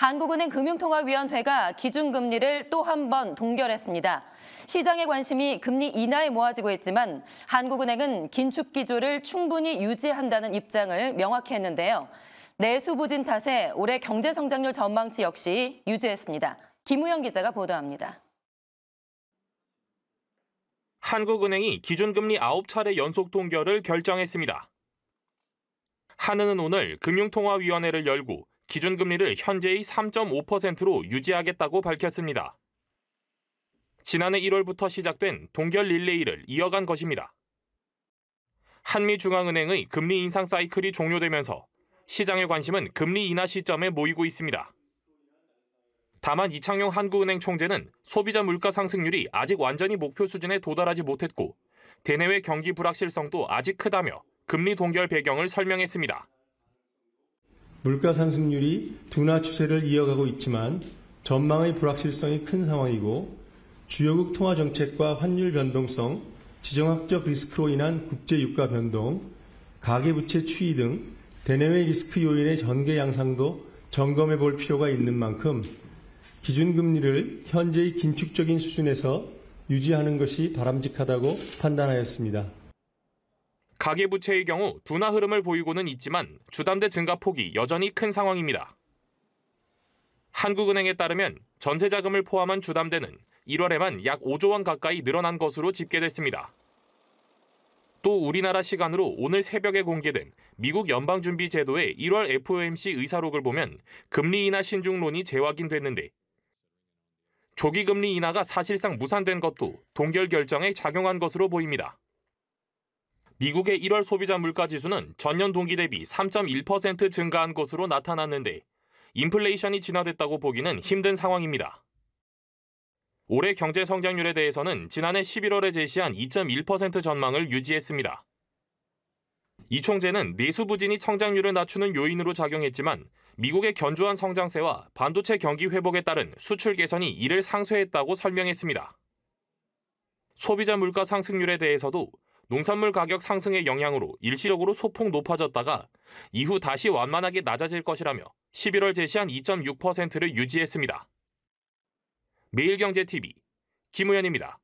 한국은행 금융통화위원회가 기준금리를 또 한 번 동결했습니다. 시장의 관심이 금리 인하에 모아지고 있지만 한국은행은 긴축 기조를 충분히 유지한다는 입장을 명확히 했는데요. 내수 부진 탓에 올해 경제 성장률 전망치 역시 유지했습니다. 김우영 기자가 보도합니다. 한국은행이 기준금리 9차례 연속 동결을 결정했습니다. 한은은 오늘 금융통화위원회를 열고 기준금리를 현재의 3.5%로 유지하겠다고 밝혔습니다. 지난해 1월부터 시작된 동결 릴레이를 이어간 것입니다. 한미중앙은행의 금리 인상 사이클이 종료되면서 시장의 관심은 금리 인하 시점에 모이고 있습니다. 다만 이창용 한국은행 총재는 소비자 물가 상승률이 아직 완전히 목표 수준에 도달하지 못했고 대내외 경기 불확실성도 아직 크다며 금리 동결 배경을 설명했습니다. 물가 상승률이 둔화 추세를 이어가고 있지만 전망의 불확실성이 큰 상황이고 주요국 통화 정책과 환율 변동성, 지정학적 리스크로 인한 국제 유가 변동, 가계 부채 추이 등 대내외 리스크 요인의 전개 양상도 점검해 볼 필요가 있는 만큼 기준금리를 현재의 긴축적인 수준에서 유지하는 것이 바람직하다고 판단하였습니다. 가계부채의 경우 둔화 흐름을 보이고는 있지만 주담대 증가 폭이 여전히 큰 상황입니다. 한국은행에 따르면 전세자금을 포함한 주담대는 1월에만 약 5조 원 가까이 늘어난 것으로 집계됐습니다. 또 우리나라 시간으로 오늘 새벽에 공개된 미국 연방준비제도의 1월 FOMC 의사록을 보면 금리 인하 신중론이 재확인됐는데 조기금리 인하가 사실상 무산된 것도 동결 결정에 작용한 것으로 보입니다. 미국의 1월 소비자 물가 지수는 전년 동기 대비 3.1% 증가한 것으로 나타났는데 인플레이션이 진화됐다고 보기는 힘든 상황입니다. 올해 경제 성장률에 대해서는 지난해 11월에 제시한 2.1% 전망을 유지했습니다. 이 총재는 내수 부진이 성장률을 낮추는 요인으로 작용했지만 미국의 견조한 성장세와 반도체 경기 회복에 따른 수출 개선이 이를 상쇄했다고 설명했습니다. 소비자 물가 상승률에 대해서도 농산물 가격 상승의 영향으로 일시적으로 소폭 높아졌다가 이후 다시 완만하게 낮아질 것이라며 11월 제시한 2.6%를 유지했습니다. 매일경제TV 김우현입니다.